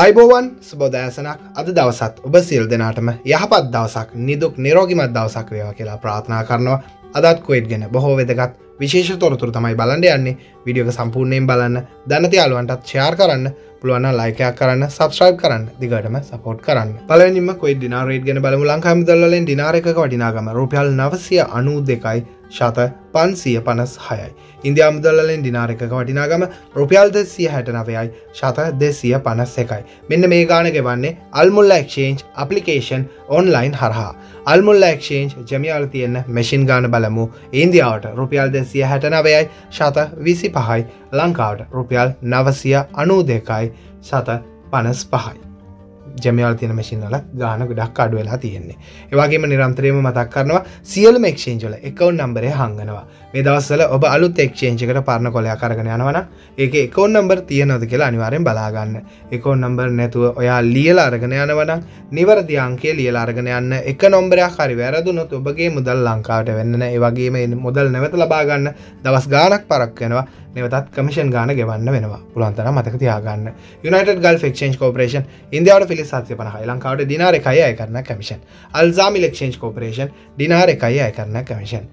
අයිබෝවන් සුබෝදෑසනක් අද දවසත් ඔබ සිල් දෙනාටම යහපත් දවසක් නිදුක් නිරෝගිමත් දවසක් වේවා කියලා ප්‍රාථනා කරනවා අදත් කොයිට් ගෙන බොහෝ වෙදගත් විශේෂ තොරතුර තමයි බලන්න යන්නේ විඩියෝක සම්පූර්ණයෙන් බලන්න ධනති අලුවන්ටත් ෂයාර් කරන්න පුළුවන්න ලයිකයක් කරන්න සබස්්‍රයිබ් කරන්න දිගටම සපෝට් කරන්න පලනිම කොයි දිනාරේට ගෙන බලමු ලංකාම දල්ලෙන් දිනාරක වටිනාගම රුපියල් නවසිය අනූ දෙකයි ශත පන්සිය පනස් හයයි. ඉන්දි අමුදල්ලෙන් දිනාරක වටිනාගම රුපියල්ද සිය හැටනවයයි ශත දෙසිය පනස් එකයි. මෙන්න මේ ගාන ගෙවන්නේ අල්මුල්ල එක්ෂේන්ච් අපපලිකේෂන් ඔන්ලයින් හරහා. අල්මුල්ල එක්ෂේන්ච් ජමියල් තියන්න මෙසින් ගාන බලමු ඉන්දියාවට රුපියල් දෙසිය හැටනවයයි ශත විසි පහයි ලංකාවට රුපියල් නවසිය අනූ දෙකයි සත පනස් පහයි. ජමවල් තියන මසින්වල ගාන ගොඩක් අඩු වෙලා තියෙන්නේ ඒවාගේම නිරන්තරයම මතක් කරනවා සියලම එක්ෂේන්ජල එකවන් නම්බරය හංගනවා මේ දවස්සල ඔබ අලුත් එක්ෂේංචකට පරණ කොලයා කරගෙන යනවන ඒක එකවන් නම්බර් තියනොද කියලා අනිවාරෙන් බලාගන්න එකවන් නම්බර් නැතුව ඔයා ලියලා අරගෙන යනවන නිවරදි අංකේ ලියලා අරගෙන යන්න එක නොම්බරයක් හරි වැරදුනොත් ඔබගේ මුදල් ලංකාවට වෙන්න ඒවගේම මුදල් නැවත ලබාගන්න දවස් ගානක් පරක් වෙනවා නිවතත් කමිෂන් ගාන ගෙවන්න වෙනවා පුළන්තර මතක තියාගන්න යුනට ගල් ෆක්ෂන් කෝපරේෂන් ඉන්දියාවට එකගේ සත්‍ය පනහයි ලංකාවට දිනාර එකයි අය කරන කමිෂන් අල්සාමි ලක්ෂේන්ජ් කෝපරේෂන් දිනාර එකයි අය කරන කමිෂන්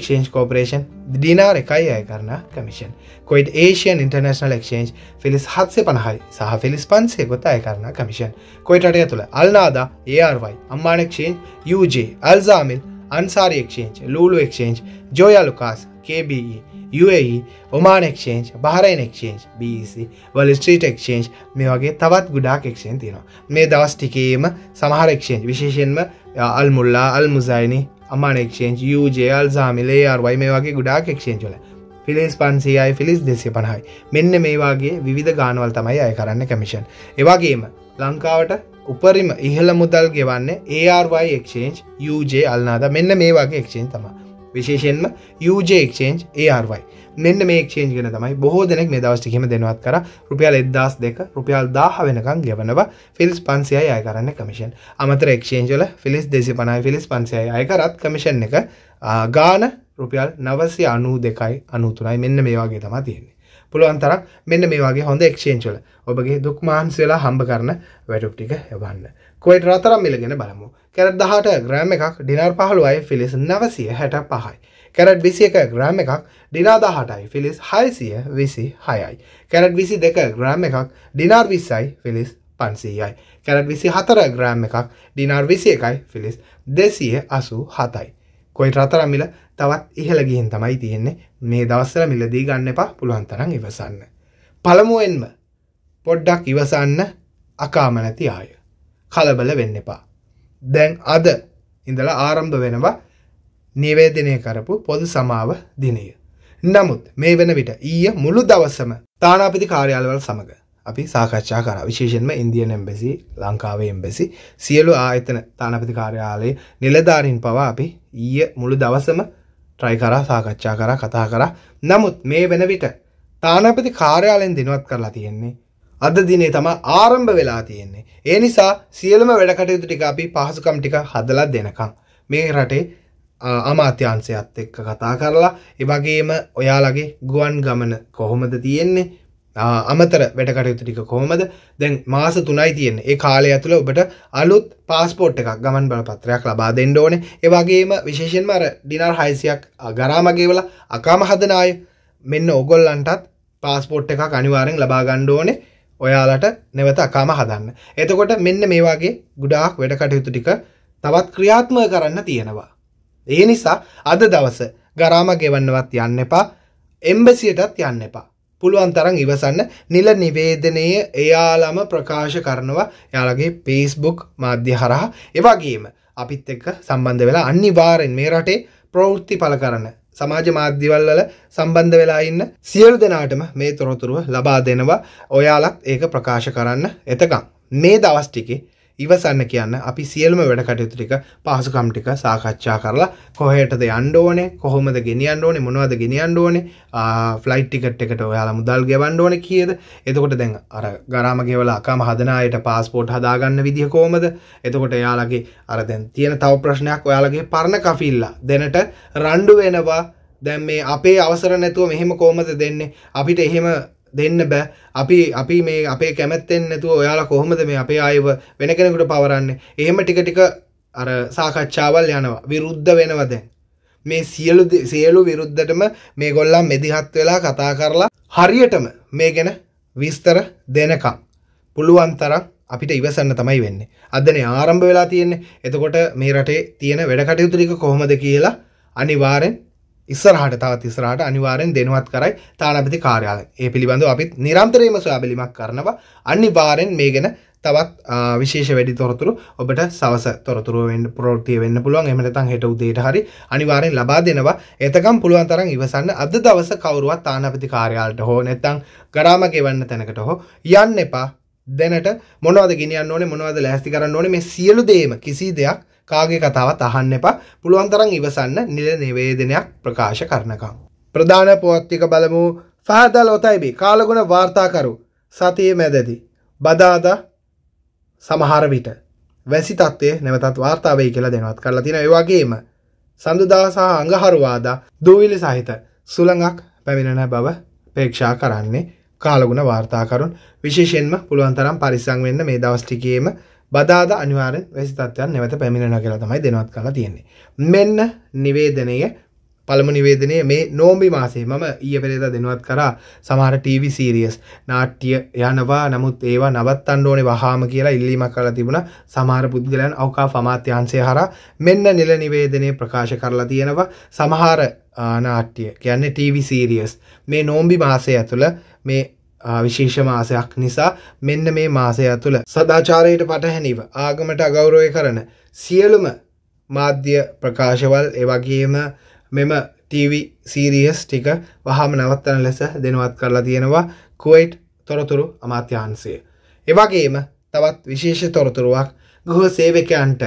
ක්ෂේන්ජ් කෝපරේෂන් දිනාර එකයි අය කරන කමිෂන් කොයිට ඒසියන් ඉන්ටර්නශනල් ක්ෂේන්ජ් ෆිලිස් හත්සේ පනහයි සහ ෆිලිස් පන්සේ ගොත අය කරන කමිෂන් කොයිටටය තුළ අල්නාදා ඒRවයි අම්මානක්ෂේන් UJ අල්සාමිල් අන්සාරි ක්ෂේන්ජ් ලූලු ක්ෂේන්ජ් ජෝයාලුකාස් KBE UAE, Oman Exchange, Bahrain Exchange, BEC, Wall Street Exchange මේ වගේ තවත් ගොඩාක් exchange තියෙනවා. මේ දවස් ටිකේම සමහර exchange විශේෂයෙන්ම අල් මුල්ලා, අල් මුසයිනි, අමාන exchange, UJ, අල් සාමිලේ, RY මේ වගේ ගොඩාක් exchange වල. ෆිලිස් පන්සියයි ෆිලිස් දෙසිය පණහයි මෙන්න මේ වගේ විධ ගානවල් තමයි අය කරන්න කමිෂන් එවාගේම ලංකාවට උපරිම ඉහළ මුදල් ගෙවන්න ARY එක්ෂේන්් UJ අල්නාද මෙන්න මේ වගේ එක්ෂේන් තමා විශේෂයෙන්ම යජ එක්ෂේන්ජ් ඒRY මෙන්න මේ එක්ෂේන්ජ් ගෙන තමයි බොහෝ දෙනෙක් මේ දවස්ට හෙම දෙනවත් කර රුපියල් එදදාස් දෙක රුපියල් දාහ වෙනකං ගෙවනවා ෆිල්ස් පන්සියයි අය කරන්න කමිෂන් අමතර එක්ෂේන්ජල ෆිලිස් දෙසි පනයි ෆිලිස් පන්සියයි අය කරත් කමිෂන් එක ගාන රුපියල් නවසි අනූ දෙකයි අනුතුනයි මෙන්න මේ වගේ තමා තියෙන්නේ පුළුවන් තරක් මෙන්න මේ වගේ හොඳ එක්ෂේන්චල ඔබගේ දුක්මාහන්සේලා හම්බ කරන වැඩුක්ටික යවන්න කොයිට රතරම් මිලගෙන බලමු කැරට් දහට ග්‍රෑම් එකක් ඩිනර් පහළුවයි ෆිලිස් නැවසිය හැට පහයි. කැරට් විසි එක ග්‍රෑම් එකක් ඩිනාදාහටයි ෆිලිස් හයිසිය විසි හයයි. කැරට් විසි දෙක ග්‍රෑම් එකක් ඩිනාර් විස්සයි ෆිලිස් පන්සීයයි. කැරට් විසි හතර ග්‍රෑම් එකක් ඩිනාර් විසි එකයි ෆිලිස් දෙසිය අසු හතයි. කොයි රතරමිල තවත් ඉහළ ගිහින් තමයි තියෙන්නේ මේ දවස්සල මිලදී ගන්න එපා පුළුවන්තරන් ඉවසන්න. පළමුුවෙන්ම පොඩ්ඩක් ඉවසන්න අකාමනැති ආය. කලබල වෙන්න එපා. දැන් අද ඉඳලා ආරම්භ වෙනවා නිවේදනය කරපු පොදු සමාව දිනය. නමුත් මේ වෙන විට ඊය මුළු දවසම තානාපති කාර්යාලවල සමඟ අපි සාකච්ඡා කර විශේෂෙන්ම ඉන්දියන එම්බෙසි ලංකාවේ එම්බෙසි සියලු ආයතන තානපති කාර්යාලයේ නිලධාරින් පවා අපි ඊය මුළු දවසම ට්‍රයි කරා සාකච්ඡා කරා කතා කරා නමුත් මේ වෙන විට තානාපති කාර්යාලයෙන් දිනුවත් කරලා තියෙන්නේ අද දිනේ තම ආරම්භ වෙලා තියෙන්නේ. ඒ නිසා සියලුම වැඩ කටයුතු ටික අපි පහසුකම් ටික හදලා දෙනකම් මේ රටේ අමාත්‍යංශයත් එක්ක කතා කරලා ඒ වගේම ඔයාලගේ ගුවන් ගමන කොහොමද තියෙන්නේ? අමතර වැඩ කටයුතු ටික කොහොමද? දැන් මාස 3යි තියෙන්නේ. ඒ කාලය ඇතුළේ ඔබට අලුත් પાස්පෝර්ට් එකක් ගමන් බලපත්‍රයක් ලබා දෙන්න ඕනේ. ඒ වගේම විශේෂයෙන්ම අර ඩිනර් 600ක් ගරාම ගෙවලා අකාම හදන අය මෙන්න ඕගොල්ලන්ටත් પાස්පෝර්ට් එකක් අනිවාර්යෙන් ලබා ගන්න ඕනේ. ඔයාලට නැවත අකාම හදන්න. එතකොට මෙන්න මේ වගේ ගුඩාක් වැඩ කටයුතු ටික තවත් ක්‍රියාත්මක කරන්න තියෙනවා. ඒ නිසා අද දවස ගරාම ගෙවන්නවත් යන්න එපා. එම්බසියටත් යන්න එපා. පුළුවන් තරම් ඉවසන්න නිල නිවේදනය එයාලම ප්‍රකාශ කරනවා යාලගේ පේස්බුක් මාධ්‍ය හරහා එවගේම අපිත් එක්ක සම්බන්ධ වෙලා අනිවාරෙන් මේ රටේ ප්‍රවෘත්ති පල කරන සමාජ මාධ්‍යවල් වල සම්බන්ධ වෙලා ඉන්න සියලු දෙනාටම මේ තොරතුරුව ලබා දෙනවා ඔයාලත් ඒක ප්‍රකාශ කරන්න එතකම් මේ දවස් ටිකේ ඉවසන්න කියන්න අපි සියලුම වැඩ කටයුතු ටික පහසුකම් ටික සාකච්ඡා කරලා කොහේටද යන්න ඕනේ කොහොමද ගෙනියන්න ඕනේ මොනවද ගෙනියන්න ඕනේ ෆ්ලයිට් ටිකට් එකට ඔයාලා මුදල් ගෙවන්න ඕනේ කීයද එතකොට දැන් අර ගරාම ගෙවලා අකම හදන අයට පාස්පෝර්ට් හදාගන්න විදිහ කොහොමද එතකොට එයාලගේ අර දැන් තියෙන තව ප්‍රශ්නයක් ඔයාලගේ පරණ කෆිල්ලා දැනට රණ්ඩු වෙනවා දැන් මේ අපේ අවසර නැතුව මෙහෙම කොහොමද දෙන්නේ අපිට එහෙම දෙන්න බෑ අපි අපි මේ අපේ කැමැත්තෙන් නැතුව ඔයාලා කොහොමද මේ අපේ ආයව වෙන කෙනෙකුට පවරන්නේ එහෙම ටික ටික අර සාකච්ඡාවල් යනවා විරුද්ධ වෙනවා දැන් මේ සියලු සියලු විරුද්ධටම මේ ගොල්ලන් මෙදිහත් වෙලා කතා කරලා හරියටම මේ ගැන විස්තර දෙනකම් පුළුවන් තරම් අපිට ඉවසන්න තමයි වෙන්නේ. අදනේ ආරම්භ වෙලා තියෙන්නේ. එතකොට මේ රටේ තියෙන වැඩ කටයුතු ටික කොහොමද කියලා අනිවාර්යෙන් ඉස්සරහට තවත් ඉස්සරහට අනිවාර්යෙන් දෙනවත් කරයි තානාපති කාර්යාලය. ඒ පිළිබඳව අපිත් නිරන්තරයෙන්ම සොයාබැලීමක් කරනවා. අනිවාර්යෙන් මේ ගැන තවත් විශේෂ වැඩි තොරතුරු ඔබට සවස තොරතුරු වෙන්න ප්‍රවෘත්ති වෙන්න පුළුවන්. එහෙම නැත්නම් හෙට උදේට හරි අනිවාර්යෙන් ලබා දෙනවා. එතකම් පුළුවන් තරම් ඉවසන්න. අද දවස කවුරුවත් තානාපති කාර්යාලයට හෝ නැත්නම් ගරාම ගෙවන්න තැනකට හෝ යන්න එපා. දැනට මොනවද ගෙනියන්න ඕනේ මොනවද ලෑස්ති කරන්න ඕනේ මේ සියලු දේම කිසි දෙයක් කාගේ කතාවත් අහන්න එපා පුළුවන් තරම් ඉවසන්න නිල නිවේදනයක් ප්‍රකාශ කරනකම්. ප්‍රධාන පුවත්තික බලමු ෆහදල් ඔතයිබි කාලගුණ වාර්තාකරු සතිය මැදදි. බදාදා සමහර විට වැසි තත්ත්වය නැවතත් වාර්තාවයි කියලා දෙනවත් කරලා තියෙන ඒ වගේම සඳුදා සහ අඟහරුවාදා දූවිලි සහිත සුළඟක් පැමිණෙන බව පේක්ෂා කරන්නේ කාලගුණ වාර්තාකරුන් විශේෂයෙන්ම පුළුවන් තරම් පරිස්සම් වෙන්න මේ දවස් ටිකේම බදාද අනිවාර වැසි තත්වයන් නැවත පැමිණෙන කියලා තමයි දෙනවත් කලා තියෙන්නේ. මෙන්න නිවේදනය පළමු නිවේදනය මේ නෝම්බි මාසේ මම ඊය පෙරේදා දෙනවත් කරා සමහර ටීවි සීරියස් නාට්‍ය යනවා නමුත් ඒවා නවත්තන්න ඕනේ වහාම කියලා ඉල්ලීමක් කරලා තිබුණා සමහර පුද්ගලයන් අවකාශ අමාත්‍යාංශය හරහා මෙන්න නිල නිවේදනය ප්‍රකාශ කරලා තියෙනවා සමහර නාට්‍ය කියන්නේ ටීවි සීරියස් මේ නෝම්බි මාසය ඇතුළ මේ විශේෂ මාසයක් නිසා මෙන්න මේ මාසය තුළ සදාචාරයට පටහැනිව ආගමට අගෞරවය කරන සියලුම මාධ්‍ය ප්‍රකාශවල් එවගේම මෙම TV සීරියස් ටික වහම නවත්තන ලෙස දෙනවත් කරලා තියෙනවා කුවයිට් තොරතුරු අමාත්‍යහන්සය. එවගේම තවත් විශේෂ තොරතුරුවක් ගෘහ සේවකයන්ට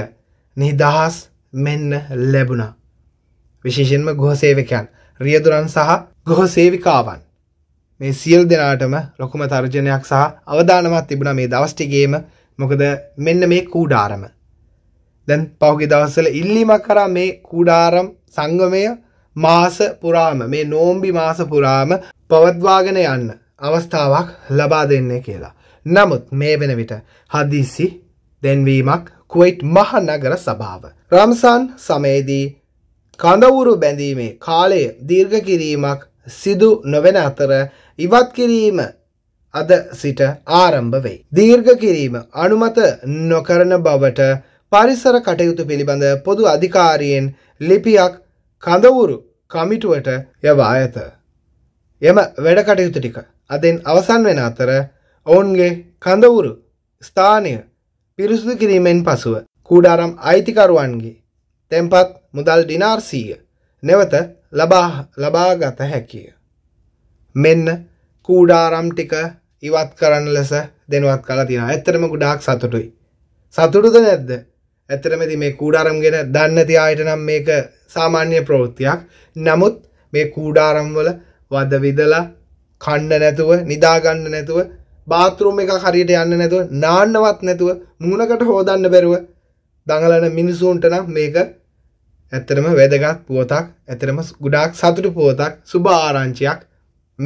නිදහස් මෙන්න ලැබුණා. විශේෂෙන්ම ගෘහ සේවකයන් රියදුරන් සහ ගෘහ සේවිකාවන් මේ සියල් දෙනාටම ලොකුම තර්ජනයක් සහ අවධානමත් තිබුණ මේ දවස්ටිගේම මොකද මෙන්න මේ කූඩාරම. දැන් පෞගි දවස්සල ඉල්ලීමක් කරා මේ කූඩාරම් සංගමය මාස පුරාම මේ නෝම්බි මාස පුරාම පවත්වාගෙන යන්න අවස්ථාවක් ලබා දෙන්නේ කියලා. නමුත් මේ වෙන විට හදිසි දැන්වීමක් කුවයිට් මහනගර සභාව. රම්සන් සමයේදී කඳවුරු බැඳීමේ කාලය දීර්ඝ කිරීමක් සිදු නොවන අතර ඉවත් කිරීම අද සිට ආරම්භ වෙයි. දීර්ඝ කිරීම අනුමත නොකරන බවට පරිසර කටයුතු පිළිබඳ පොදු අධිකාරියෙන් ලිපියක් කඳවුරු කමිටුවට යවා ඇත. එම වැඩ කටයුතු ටික අදෙන් අවසන් වෙන අතර ඔවුන්ගේ කඳවුරු ස්ථානය පිරිසුදු කිරීමෙන් පසුව කූඩාරම් අයිතිකරුවන්ගේ තැන්පත් මුදල් ඩිනාර්සීය නැවත ලබා ගත හැකිය. මෙන්න කූඩාරම් ටික ඉවත් කරන්න ලෙස දෙනුවත් කලා තියෙන ඇත්තරම ගුඩාක් සතුටුයි. සතුටුද නැද්ද ඇතරමති මේ කූඩාරම් ගෙන දන්නති අයට නම් මේක සාමාන්‍ය ප්‍රවෘත්තියක් නමුත් මේ කූඩාරම්වල වද විදලා කණ්ඩ නැතුව නිදාගන්න නැතුව බාතරුම් එක හරියට යන්න නැතුව නාන්නවත් නැතුව මූුණකට හෝදන්න බැරුව දඟලන මිනිසුන්ට නම් මේක ඇත්තරම වැදගත් පුවතක් ඇතරම ගුඩාක් සතුටු පුවතක් සුභ ආරංචියක්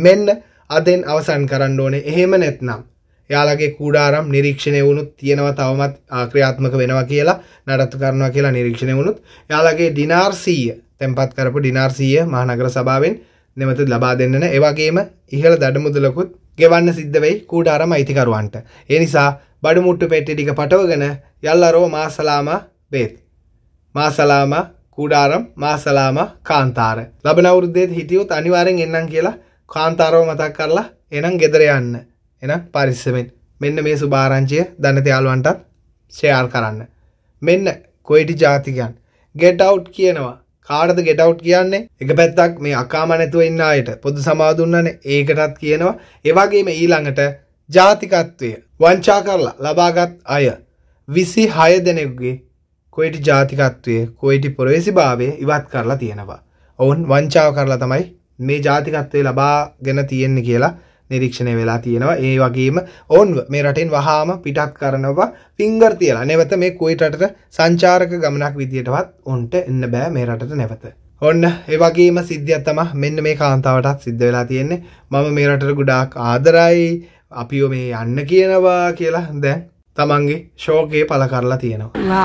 මෙන්න අදෙන් අවසන් කරන්න ඕනේ එහෙම නැත්නම් යාලගේ කූඩාරම් නිරීක්ෂණය වුණුත් තියෙනවා තවමත් ආක්‍රියාත්මක වෙනවා කියලා නඩත්තු කරනවා කියලා නිරීක්ෂණය වුණුත් යාලගේ ඩිනාර්සීය තැන්පත් කරපු ඩිනාර්සීය මහනගර සභාවෙන් නෙමත ලබා දෙන්නන ඒවගේම ඉහළ දඩමුදලකුත් ගෙවන්න සිද්ධ වෙයි කූඩාරම අයිතිකරුවන්ට. ඒ නිසා බඩු මුට්ටු පෙට්ටි ටික පටවගෙන යල්ලරෝ මාසලාම බේත්. මාසලාම කුඩාරම් මාසලාම කාන්තාර ලබන අවුරුද්දේත් හිටියොත් අනිවාරෙන් එන්නම් කියලා කාන්තාරව මතක් කරලා එනම් ගෙදර යන්න එනම් පරිස්සමෙන් මෙන්න මේ සුභාරංචිය ධනතයාලුවන්ටත් ෂෙයාර් කරන්න මෙන්න කොයිටි ජාතිකයන් ගෙට අවුට් කියනවා කාටද ගෙටවුට් කියන්නේ එක පැත්තක් මේ අකාම නැතුව ඉන්න අයට පොදු සමාදුන්නන ඒකටත් කියනවා ඒවගේම ඊළඟට ජාතිකත්වය වංචා කරලා ලබාගත් අය විසි හය දෙනෙක්ගේ කොයිටි ජාතිකත්වය කොයිටි පොරවේසි භාවය ඉවත් කරලා තියෙනවා. ඔවුන් වංචාව කරලා තමයි මේ ජාතිකත්වය ලබා ගෙන තියෙන්නේ කියලා නිරීක්ෂණය වෙලා තියෙනවා. ඒ වගේම ඔවුන් මේ රටෙන් වහාම පිටත් කරනවා ෆින්ගර් තියලා. නැවත මේ කුවේට් රටට සංචාරක ගමනක් විදියටවත් ඔවුන්ට එන්න බෑ මේ රටට නැවත. ඔන්න ඒ වගේම සිද්ධියක් තමයි මෙන්න මේ කාන්තාවටත් සිද්ධ වෙලා තියෙන්නේ. මම මේ රටට ගොඩාක් ආදරයි. අපිව මේ යන්න කියනවා කියලා දැන් තමන්ගේ ශෝකයේ පල කරලා තියෙනවා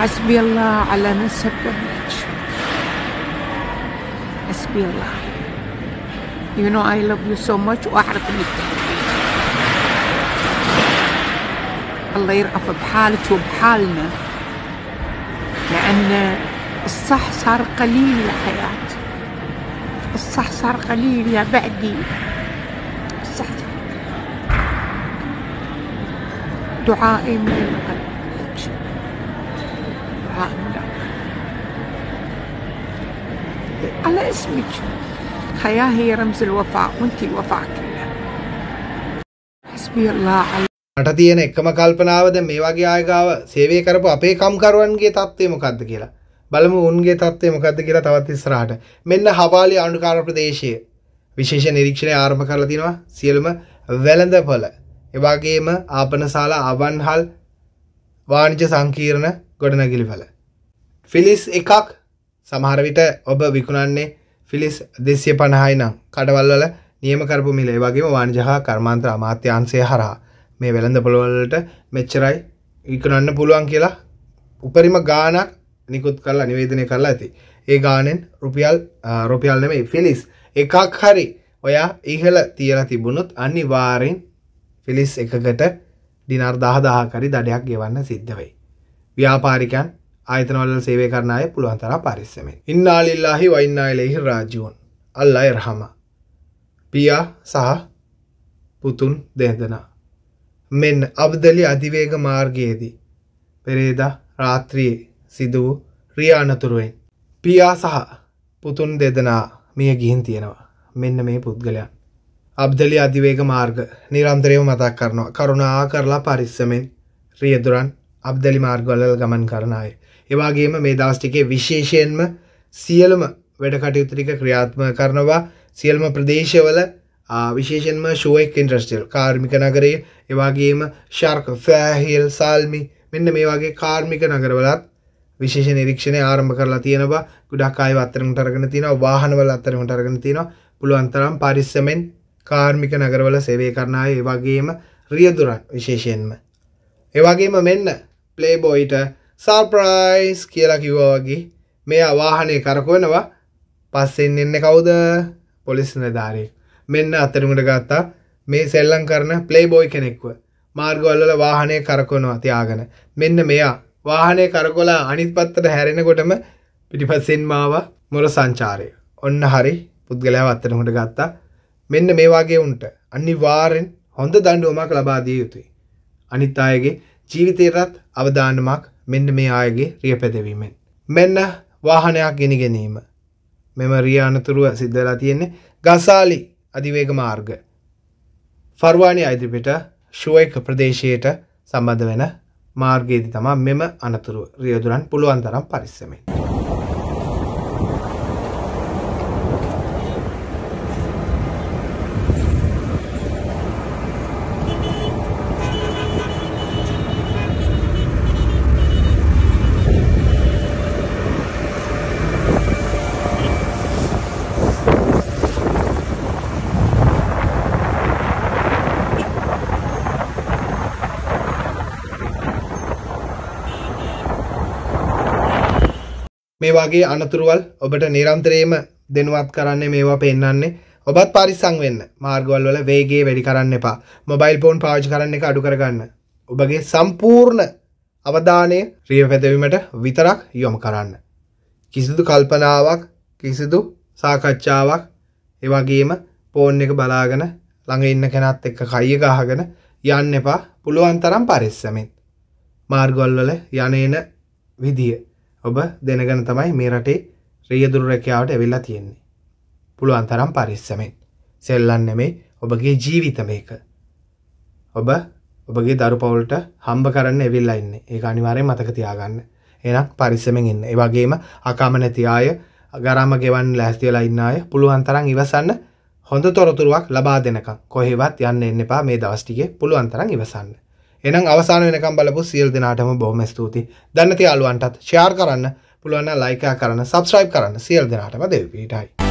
حسبيالله على من سبحت حسبي الله You know I love you so much وأعرف إنك الله يرأف بحالك وبحالنا لأن الصح صار قليل الحياة الصح صار قليل يا بعدي دعائي من القلب دعاء لك على اسمك الحياة هي رمز الوفاء وانت الوفاء كلها حسبي الله على මට තියෙන එකම කල්පනාවද මේ වගේ ආයගාව සේවය කරපු අපේ කම්කරුවන්ගේ තත්ත්වය මොකක්ද කියලා. බලමු උන්ගේ තත්ත්වය මොකක්ද කියලා තවත් ඉස්සරහට. මෙන්න හවාලි අනුකාර ප්‍රදේශයේ විශේෂ නිරීක්ෂණය ආරම්භ කරලා තිනවා සියලුම වැළඳපොළ එවාගේම ආපනශාලා අවන්හල් වාණිජ සංකීර්ණ ගොඩනැගිලිවල. ෆිලිස් එකක් සමහරවිට ඔබ විකුණන්නේ ෆිලිස් දෙසිය පණහයි නම් කඩවල්වල නියම කරපු මිලේ වගේම වාණිජහා කර්මාන්ත්‍ර අමාත්‍යංශය හරහා මේ වෙළඳ පොළොවලට මෙච්චරයි විකුණන්න පුළුවන් කියලා උපරිම ගානක් නිකුත් කරලා නිවේදනය කරලා ඇති. ඒ ගානෙන් රුපියල් රුපියල් නෙමෙයි ෆිලිස් එකක් හරි ඔයා ඉහළ තියලා තිබුණොත් අනිවාර්යෙන් පිලිස් එකකට දිනර් දහදාහකරි දඩයක් ගෙවන්න සිද්ධ වෙයි. ව්‍යාපාරිකයන් ආයතනවල සේවය කරන අය පුළුවන් තරම් පරිස්සමෙන්. ඉන්නාලිල්ලාහි වයින්නායිලෙහි රාජිවුන්. අල්ලා යර්හම. පියා සහ පුතුන් දෙදෙනා. මෙන්න අබ්දලි අධිවේග මාර්ගයේදී පෙරේදා රාත්‍රියේ සිදු වූ ක්‍රියානතුරුවෙන් පියා සහ පුතුන් දෙදෙනා මිය ගිහින් තියෙනවා. මෙන්න මේ පුද්ගලයන්. අබ්දලි අධිවේග මාර්ග නිරන්තරයව මතක් කරනවා කරුණා කරලා පරිස්සමෙන් රියදුරන් අබ්දලි මාර්ගවලල් ගමන් කරන අය. එවාගේම මේ දවස්ටිකේ විශේෂයෙන්ම සියලම වැඩ කටයුතුරික ක්‍රියාත්ම කරනවා සියල්ම ප්‍රදේශවල විශේෂෙන්ම ශුවක් ඉන්ට්‍රස්ටල් කාර්මික නගරය එවාගේම ශර්ක ෆෑහිල් සල්මි මෙන්න මේ වගේ කාර්මික නගරවලත් විශේෂ නිරීක්ෂණය ආරම්භ කරලා තියෙනවා ගුඩක් අය අත්තරමටරගෙන තියෙන වාහනවල අත්තරමටරගෙන තියෙන පුළුවන්තරම් පරිස්සමෙන් කාර්මික නගරවල සේවය කරනාය ඒවගේම රියදුරන් විශේෂයෙන්ම. එවගේම මෙන්න පලේබෝයිට සර්ප්‍රයිස් කියලා කිව්වගේ මේ අවාහනය කරකුවනවා පස්සෙන් එන්න කවුද පොලිස් නධාරය මෙන්න අතරුමට ගත්තා මේ සෙල්ලං කරන පලේබෝයි කෙනෙක්ව මාර්ගවල්ල වාහනය කරකොනවා තියාගෙන මෙන්න මෙයා වාහනය කරකොලා අනිත් පත්තට හැරෙනකොටම පිටිපස්සෙන් මාව මොර සංචාරය ඔන්න හරි පුද්ගලයා අත්තනකොට ගත්තා මෙන්න මේ වගේ උන්ට අනිවාර්යෙන් හොඳ දඬුවමක් ලබා දිය යුතුයි. අනිත් අයගේ ජීවිතයටත් අවදානමක් මෙන්න මේ අයගේ රියපැදවීමෙන්. මෙන්න වාහනයක් ගෙන ගැනීම. මෙම රිය අනතුරුව සිද්ධලා තියෙන්නේ ගසාලි අධිවේග මාර්ග. ෆර්වානි අයිතිපිට ශුවයික ප්‍රදේශයට සම්බඳ වෙන මාර්ගයේදී තමා මෙම අනතුරු රියදුරන් පුළුවන් තරම් පරිස්සමෙන්. මේ වගේ අනතුරුවල් ඔබට නිරන්තරයේම දෙනුවත් කරන්නේ මේවා පෙන්වන්නේ ඔබත් පරිස්සම් වෙන්න මාර්ගවල වල වේගය වැඩි කරන්න එපා මොබයිල් ෆෝන් පාවිච්චි කරන්න එක අඩු කරගන්න ඔබගේ සම්පූර්ණ අවධානය රිය පැදවීමට විතරක් යොමු කරන්න කිසිදු කල්පනාවක් කිසිදු සාකච්ඡාවක් ඒ වගේම ෆෝන් එක බලාගෙන ළඟ ඉන්න කෙනත් එක්ක කය ගහගෙන යන්න එපා පුළුවන් තරම් පරිස්සමෙන් මාර්ගවල වල යන්නේන විදිය ඔබ දෙනගෙන තමයි මේ රටේ රියදුරු රැකියාවට ඇවිල්ලා තියෙන්නේ. පුළුවන් තරම් පරිස්සමෙන්. සෙල්ලම් නෙමෙයි ඔබගේ ජීවිත මේක. ඔබ ඔබගේ දරුපවුලට හම්බ කරන්න ඇවිල්ලා ඉන්නේ. ඒක අනිවාර්යෙන් මතක තියාගන්න. එහෙනම් පරිස්සමෙන් ඉන්න. ඒ වගේම අකම නැති අය, ගරාම ගෙවන්න ලෑස්ති වෙලා ඉන්න අය පුළුවන් තරම් ඉවසන්න හොඳ තොරතුරුවක් ලබා දෙනකම් කොහෙවත් යන්න එන්න එපා මේ දවස් ටිකේ පුළුවන් තරම් ඉවසන්න. එනම් අවසාන වෙනකම් බලපු සියල් දෙනාටම බොහොම ස්තුතියි. දන්න තියාලුවන්ටත් ෂෙයාර් කරන්න, පුළුවන් නම් ලයික් කරන්න, subscribe කරන්න සියල් දෙනාටම දෙවි පිටයි.